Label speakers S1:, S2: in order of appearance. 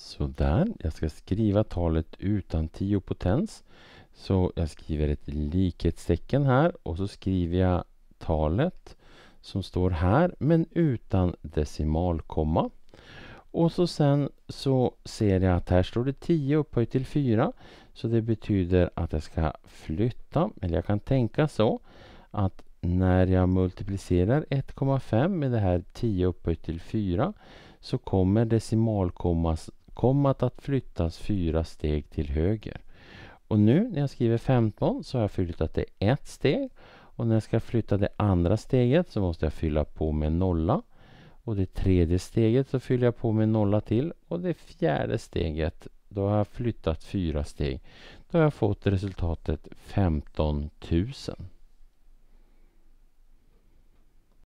S1: Sådär, jag ska skriva talet utan tio potens. Så jag skriver ett likhetstecken här och så skriver jag talet som står här men utan decimalkomma. Och så sen så ser jag att här står det 10 upphöjt till 4. Så det betyder att jag ska flytta, eller jag kan tänka så att när jag multiplicerar 1,5 med det här 10 upphöjt till 4 så kommer decimalkommas kommat att flyttas fyra steg till höger. Och nu när jag skriver 15 så har jag flyttat det ett steg. Och när jag ska flytta det andra steget så måste jag fylla på med nolla. Och det tredje steget så fyller jag på med nolla till. Och det fjärde steget, då har jag flyttat fyra steg. Då har jag fått resultatet 15 000.